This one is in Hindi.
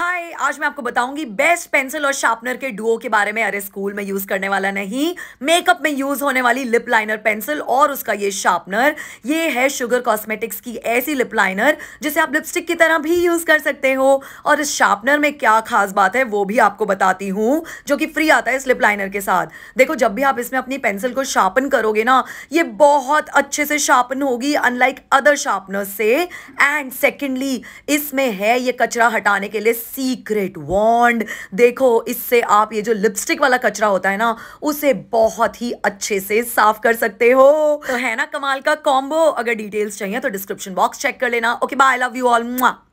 हाय आज मैं आपको बताऊंगी बेस्ट पेंसिल और शार्पनर के डुओ के बारे में अरे स्कूल में यूज करने वाला नहीं मेकअप में यूज होने वाली लिप लाइनर पेंसिल और उसका ये शार्पनर ये है शुगर कॉस्मेटिक्स की ऐसी लिप लाइनर जिसे आप लिपस्टिक की तरह भी यूज कर सकते हो और इस शार्पनर में क्या खास बात है वो भी आपको बताती हूँ जो कि फ्री आता है इस लिप लाइनर के साथ देखो जब भी आप इसमें अपनी पेंसिल को शार्पन करोगे ना ये बहुत अच्छे से शार्पन होगी अनलाइक अदर शार्पनर से एंड सेकेंडली इसमें है ये कचरा हटाने के लिए सीक्रेट वॉन्ड देखो इससे आप ये जो लिपस्टिक वाला कचरा होता है ना उसे बहुत ही अच्छे से साफ कर सकते हो तो है ना कमाल का कॉम्बो अगर डिटेल्स चाहिए तो डिस्क्रिप्शन बॉक्स चेक कर लेना okay bye love you all